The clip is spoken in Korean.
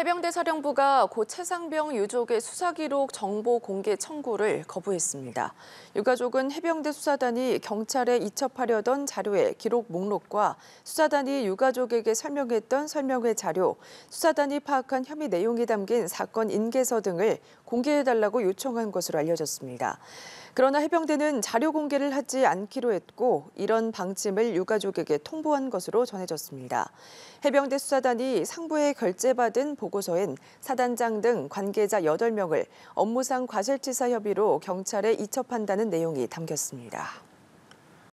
해병대 사령부가 고 최상병 유족의 수사기록 정보 공개 청구를 거부했습니다. 유가족은 해병대 수사단이 경찰에 이첩하려던 자료의 기록 목록과 수사단이 유가족에게 설명했던 설명회 자료, 수사단이 파악한 혐의 내용이 담긴 사건 인계서 등을 공개해달라고 요청한 것으로 알려졌습니다. 그러나 해병대는 자료 공개를 하지 않기로 했고 이런 방침을 유가족에게 통보한 것으로 전해졌습니다. 해병대 수사단이 상부에 결재받은 보고서엔 사단장 등 관계자 8명을 업무상 과실치사 협의로 경찰에 이첩한다는 내용이 담겼습니다.